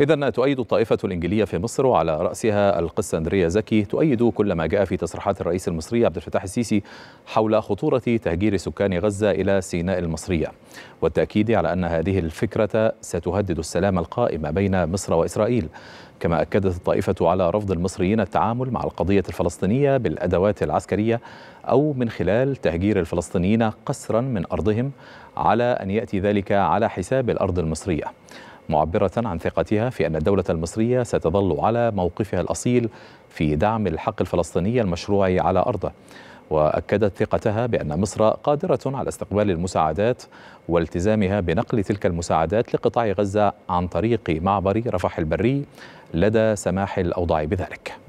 إذا تؤيد الطائفة الإنجليزية في مصر وعلى رأسها أندريا زكي تؤيد كل ما جاء في تصريحات الرئيس المصري عبد الفتاح السيسي حول خطورة تهجير سكان غزة إلى سيناء المصرية والتأكيد على أن هذه الفكرة ستهدد السلام القائم بين مصر وإسرائيل كما أكدت الطائفة على رفض المصريين التعامل مع القضية الفلسطينية بالأدوات العسكرية أو من خلال تهجير الفلسطينيين قسرا من أرضهم على أن يأتي ذلك على حساب الأرض المصرية معبرة عن ثقتها في أن الدولة المصرية ستظل على موقفها الأصيل في دعم الحق الفلسطيني المشروع على أرضه وأكدت ثقتها بأن مصر قادرة على استقبال المساعدات والتزامها بنقل تلك المساعدات لقطاع غزة عن طريق معبر رفح البري لدى سماح الأوضاع بذلك